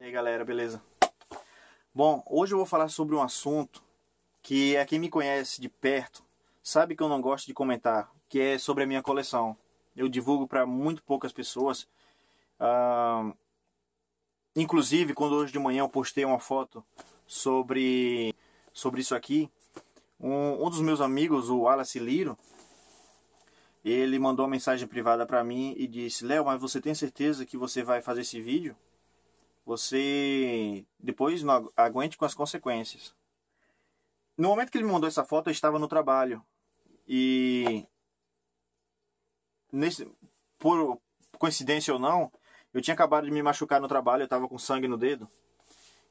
E aí galera, beleza? Bom, hoje eu vou falar sobre um assunto que é quem me conhece de perto sabe que eu não gosto de comentar, que é sobre a minha coleção. Eu divulgo para muito poucas pessoas. Ah, inclusive, quando hoje de manhã eu postei uma foto sobre, sobre isso aqui, um, um dos meus amigos, o Wallace Liro, ele mandou uma mensagem privada para mim e disse: Léo, mas você tem certeza que você vai fazer esse vídeo? você depois não aguente com as consequências. No momento que ele me mandou essa foto, eu estava no trabalho. E nesse por coincidência ou não, eu tinha acabado de me machucar no trabalho, eu estava com sangue no dedo.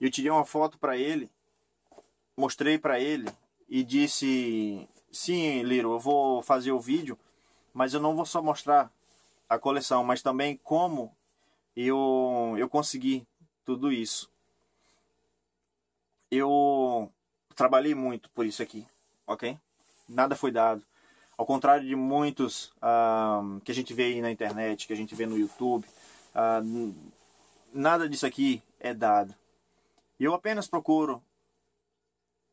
E eu tirei uma foto para ele, mostrei para ele e disse: "Sim, Liro, eu vou fazer o vídeo, mas eu não vou só mostrar a coleção, mas também como eu eu consegui tudo isso. Eu trabalhei muito por isso aqui, ok? Nada foi dado. Ao contrário de muitos uh, que a gente vê aí na internet, que a gente vê no YouTube, uh, nada disso aqui é dado. Eu apenas procuro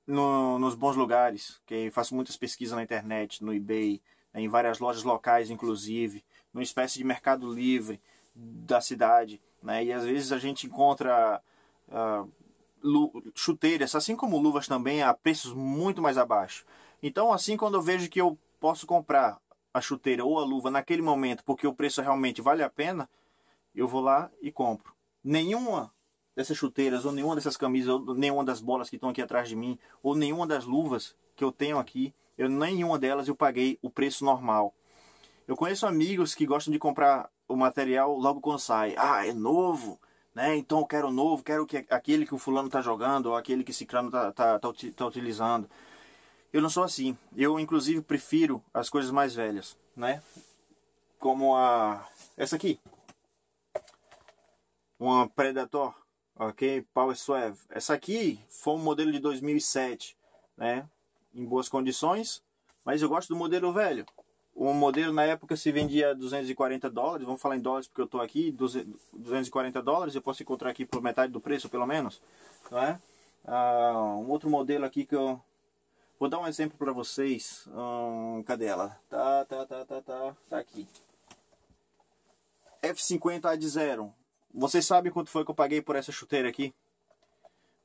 no, nos bons lugares, que faço muitas pesquisas na internet, no eBay, em várias lojas locais, inclusive, numa espécie de mercado livre, da cidade, né? E às vezes a gente encontra uh, chuteiras, assim como luvas também, a preços muito mais abaixo. Então, assim, quando eu vejo que eu posso comprar a chuteira ou a luva naquele momento, porque o preço realmente vale a pena, eu vou lá e compro. Nenhuma dessas chuteiras, ou nenhuma dessas camisas, ou nenhuma das bolas que estão aqui atrás de mim, ou nenhuma das luvas que eu tenho aqui, eu nenhuma delas eu paguei o preço normal. Eu conheço amigos que gostam de comprar o material logo quando sai. Ah, é novo, né? Então eu quero novo, quero que aquele que o fulano tá jogando ou aquele que Cicrano tá, tá, tá, tá utilizando. Eu não sou assim. Eu, inclusive, prefiro as coisas mais velhas, né? Como a... Essa aqui. Uma Predator, ok? Power swerve Essa aqui foi um modelo de 2007, né? Em boas condições. Mas eu gosto do modelo velho. O modelo na época se vendia 240 dólares, vamos falar em dólares porque eu estou aqui, 240 dólares, eu posso encontrar aqui por metade do preço, pelo menos, não é? Ah, um outro modelo aqui que eu vou dar um exemplo para vocês. um cadê ela? Tá, tá, tá, tá, tá, tá aqui. F50 de zero. Vocês sabem quanto foi que eu paguei por essa chuteira aqui?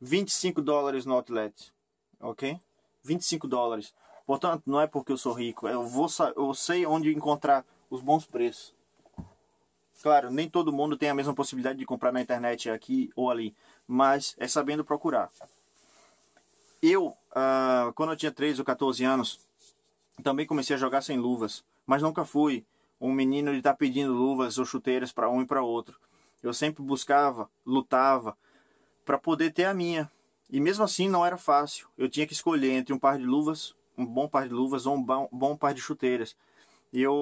25 dólares no outlet, ok? 25 dólares. Portanto, não é porque eu sou rico, é eu, vou, eu sei onde encontrar os bons preços. Claro, nem todo mundo tem a mesma possibilidade de comprar na internet aqui ou ali, mas é sabendo procurar. Eu, ah, quando eu tinha 13 ou 14 anos, também comecei a jogar sem luvas, mas nunca fui um menino de estar tá pedindo luvas ou chuteiras para um e para outro. Eu sempre buscava, lutava para poder ter a minha. E mesmo assim não era fácil. Eu tinha que escolher entre um par de luvas um bom par de luvas ou um bom, par de chuteiras. E eu,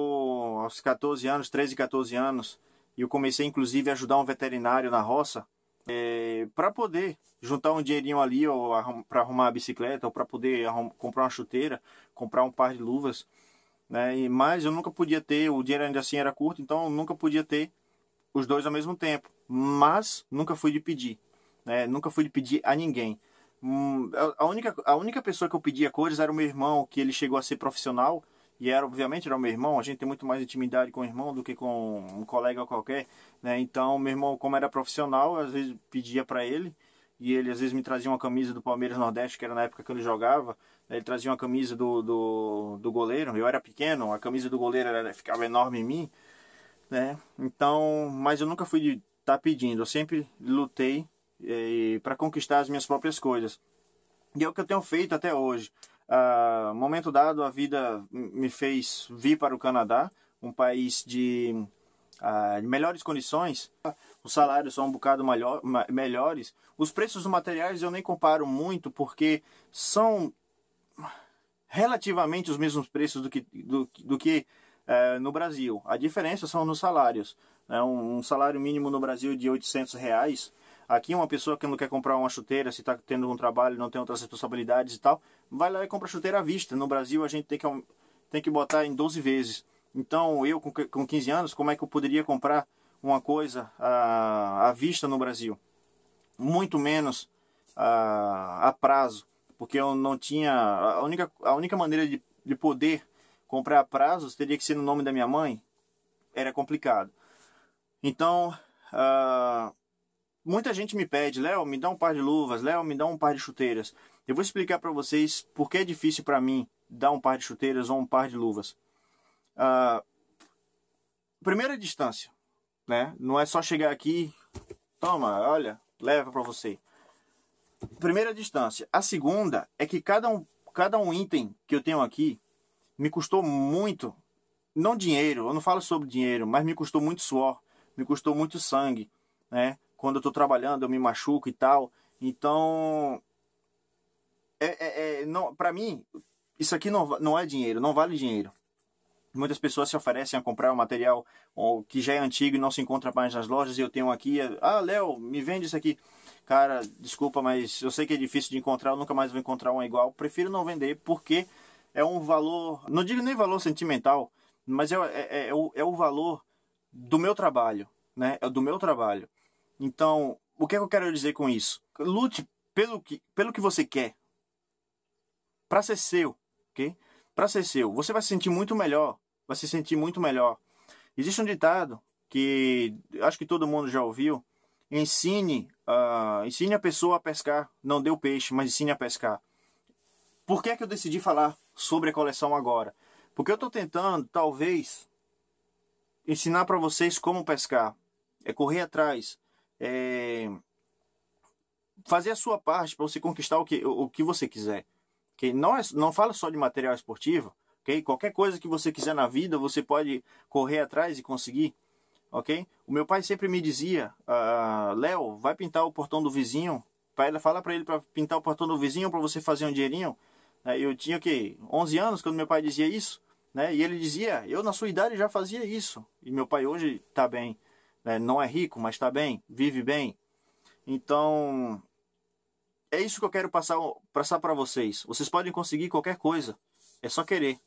aos 14 anos, 13, 14 anos, eu comecei inclusive a ajudar um veterinário na roça é, eh, para poder juntar um dinheirinho ali ou para arrumar a bicicleta ou para poder comprar uma chuteira, comprar um par de luvas. Né? E, mas eu nunca podia ter, o dinheiro ainda assim era curto, então eu nunca podia ter os dois ao mesmo tempo. Mas nunca fui de pedir, né? nunca fui de pedir a ninguém. Hum, a, única, a única pessoa que eu pedia cores era o meu irmão, que ele chegou a ser profissional. E era, obviamente, era o meu irmão. A gente tem muito mais intimidade com o irmão do que com um colega qualquer. Né? Então, meu irmão, como era profissional, às vezes pedia para ele. E ele às vezes me trazia uma camisa do Palmeiras Nordeste, que era na época que ele jogava. Né? Ele trazia uma camisa do, do, do goleiro. Eu era pequeno, a camisa do goleiro era, ficava enorme em mim. Né? Então, mas eu nunca fui estar tá pedindo. Eu sempre lutei e para conquistar as minhas próprias coisas. E é o que eu tenho feito até hoje. Uh, momento dado, a vida me fez vir para o Canadá, um país de, ah, de melhores condições. Os salários são um bocado maior, melhores. Os preços dos materiais eu nem comparo muito, porque são relativamente os mesmos preços do que, do, do que eh, no Brasil. A diferença são nos salários. Né? Um, um salário mínimo no Brasil de 800 reais Aqui uma pessoa que não quer comprar uma chuteira, se está tendo um trabalho, não tem outras responsabilidades e tal, vai lá e compra chuteira à vista. No Brasil a gente tem que, tem que botar em 12 vezes. Então eu com, com 15 anos, como é que eu poderia comprar uma coisa à, ah, à vista no Brasil? Muito menos a, ah, a, prazo, porque eu não tinha... A única, a única maneira de, de poder comprar a prazos teria que ser no nome da minha mãe. Era complicado. Então... Uh, Muita gente me pede, Léo, me dá um par de luvas, Léo, me dá um par de chuteiras. Eu vou explicar para vocês por que é difícil para mim dar um par de chuteiras ou um par de luvas. Uh, primeira distância, né? Não é só chegar aqui, toma, olha, leva para você. Primeira distância. A segunda é que cada um, cada um item que eu tenho aqui me custou muito, não dinheiro, eu não falo sobre dinheiro, mas me custou muito suor, me custou muito sangue, né? quando eu tô trabalhando, eu me machuco e tal. Então, é, é, é não, para mim, isso aqui não, não é dinheiro, não vale dinheiro. Muitas pessoas se oferecem a comprar um material que já é antigo e não se encontra mais nas lojas. E eu tenho aqui, ah, Léo, me vende isso aqui. Cara, desculpa, mas eu sei que é difícil de encontrar, eu nunca mais vou encontrar um igual. Prefiro não vender porque é um valor, não digo nem valor sentimental, mas é, é, é, é o, é o valor do meu trabalho, né? É do meu trabalho. Então, o que, é que eu quero dizer com isso? Lute pelo que, pelo que você quer. Para ser seu, ok? Para ser seu. Você vai se sentir muito melhor. Vai se sentir muito melhor. Existe um ditado que acho que todo mundo já ouviu. Ensine, uh, ensine a pessoa a pescar. Não dê o peixe, mas ensine a pescar. Por que é que eu decidi falar sobre a coleção agora? Porque eu estou tentando, talvez, ensinar para vocês como pescar. É correr atrás é, fazer a sua parte para você conquistar o que, o, o que você quiser. Que não, é, não fala só de material esportivo, ok? Qualquer coisa que você quiser na vida, você pode correr atrás e conseguir, ok? O meu pai sempre me dizia, ah, Léo, vai pintar o portão do vizinho. Para ela falar para ele para pintar o portão do vizinho para você fazer um dinheirinho. Né, eu tinha que 11 anos quando meu pai dizia isso, né? E ele dizia, eu na sua idade já fazia isso. E meu pai hoje está bem, né? não é rico, mas está bem, vive bem. Então, é isso que eu quero passar passar para vocês. Vocês podem conseguir qualquer coisa, é só querer,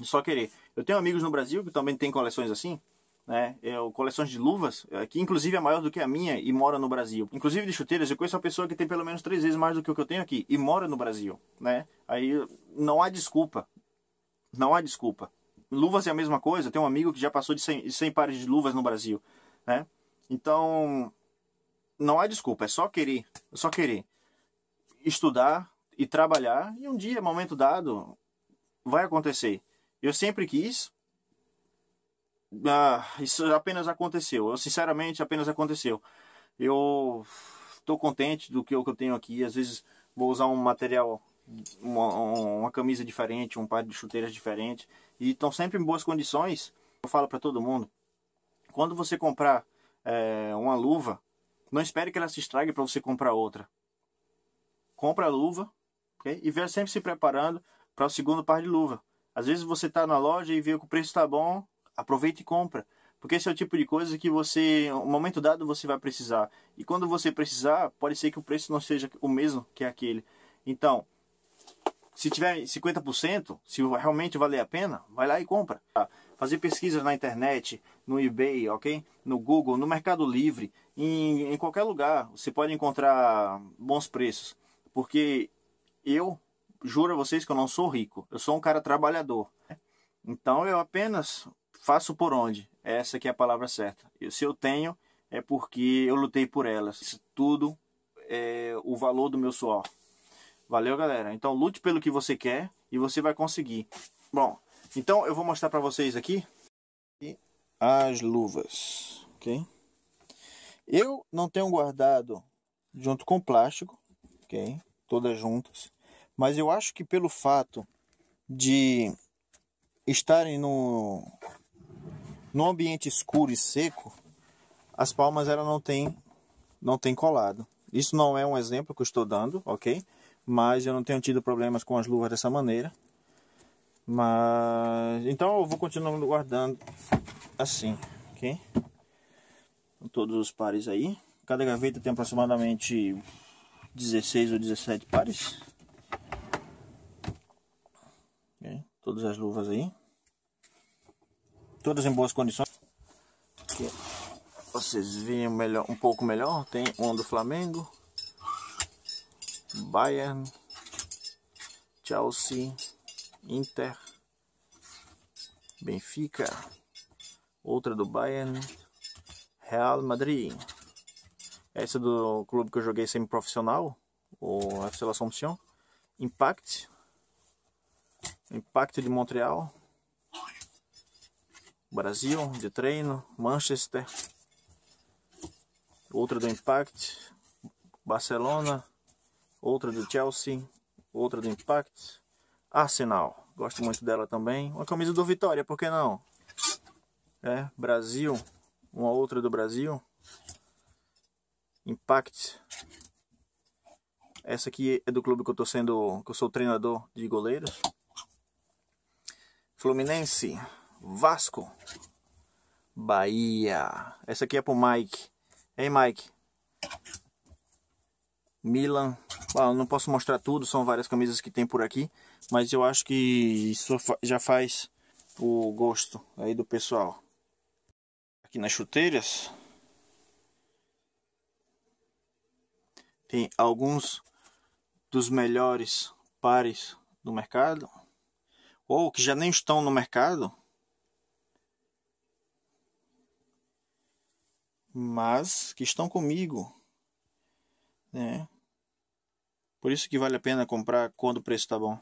é só querer. Eu tenho amigos no Brasil que também têm coleções assim, né? Eu, é, coleções de luvas, é, que inclusive é maior do que a minha e mora no Brasil. Inclusive de chuteiras, eu conheço uma pessoa que tem pelo menos três vezes mais do que o que eu tenho aqui e mora no Brasil, né? Aí não há desculpa, não há desculpa. Luvas é a mesma coisa. Tem um amigo que já passou de 100, 100 pares de luvas no Brasil né? Então, não há desculpa, é só querer, é só querer estudar e trabalhar e um dia, momento dado, vai acontecer. Eu sempre quis, ah, isso apenas aconteceu. Eu, sinceramente, apenas aconteceu. Eu estou contente do que eu, tenho aqui. Às vezes vou usar um material, uma, uma camisa diferente, um par de chuteiras diferente. E estão sempre em boas condições. Eu falo para todo mundo. Quando você comprar é, uma luva, não espere que ela se estrague para você comprar outra. Compra a luva okay? e veja sempre se preparando para o segundo par de luva. Às vezes você está na loja e vê que o preço está bom, aproveite e compra. Porque esse é o tipo de coisa que você, um momento dado, você vai precisar. E quando você precisar, pode ser que o preço não seja o mesmo que aquele. Então, se tiver 50%, se realmente valer a pena, vai lá e compra. Fazer pesquisas na internet, no eBay, ok? No Google, no Mercado Livre, em, em qualquer lugar, você pode encontrar bons preços. Porque eu juro a vocês que eu não sou rico. Eu sou um cara trabalhador. Então eu apenas faço por onde. Essa que é a palavra certa. E se eu tenho, é porque eu lutei por elas. Isso tudo é o valor do meu suor. Valeu, galera. Então lute pelo que você quer e você vai conseguir. Bom, então eu vou mostrar para vocês aqui as luvas, ok? Eu não tenho guardado junto com plástico, ok? Todas juntas. Mas eu acho que pelo fato de estarem no, no ambiente escuro e seco, as palmas ela não tem, não tem colado. Isso não é um exemplo que eu estou dando, ok? mas eu não tenho tido problemas com as luvas dessa maneira. Mas então eu vou continuar guardando assim, ok? Todos os pares aí. Cada gaveta tem aproximadamente 16 ou 17 pares. Okay? Todas as luvas aí. Todas em boas condições. Aqui, vocês veem melhor, um pouco melhor. Tem um do Flamengo, Bayern, Chelsea, Inter, Benfica, outra do Bayern, Real Madrid. É essa é do clube que eu joguei semi-profissional, o FC L'Assomption, Impact, Impact de Montreal, Brasil de treino, Manchester, outra do Impact, Barcelona, outra do Chelsea, outra do Impact, Arsenal, gosto muito dela também. Uma camisa do Vitória, por que não? É, Brasil, uma outra do Brasil, Impact. Essa aqui é do clube que eu tô sendo, que eu sou treinador de goleiros. Fluminense, Vasco, Bahia. Essa aqui é pro Mike. Ei, Mike. Milan. Ah, não posso mostrar tudo, são várias camisas que tem por aqui, mas eu acho que isso já faz o gosto aí do pessoal. Aqui nas chuteiras tem alguns dos melhores pares do mercado ou que já nem estão no mercado, mas que estão comigo, né? Por isso que vale a pena comprar quando o preço está bom.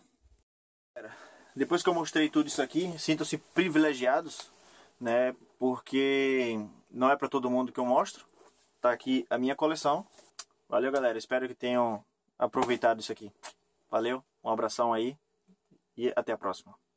Depois que eu mostrei tudo isso aqui, sintam-se privilegiados, né? Porque não é para todo mundo que eu mostro. Tá aqui a minha coleção. Valeu, galera. Espero que tenham aproveitado isso aqui. Valeu, um abração aí e até a próxima.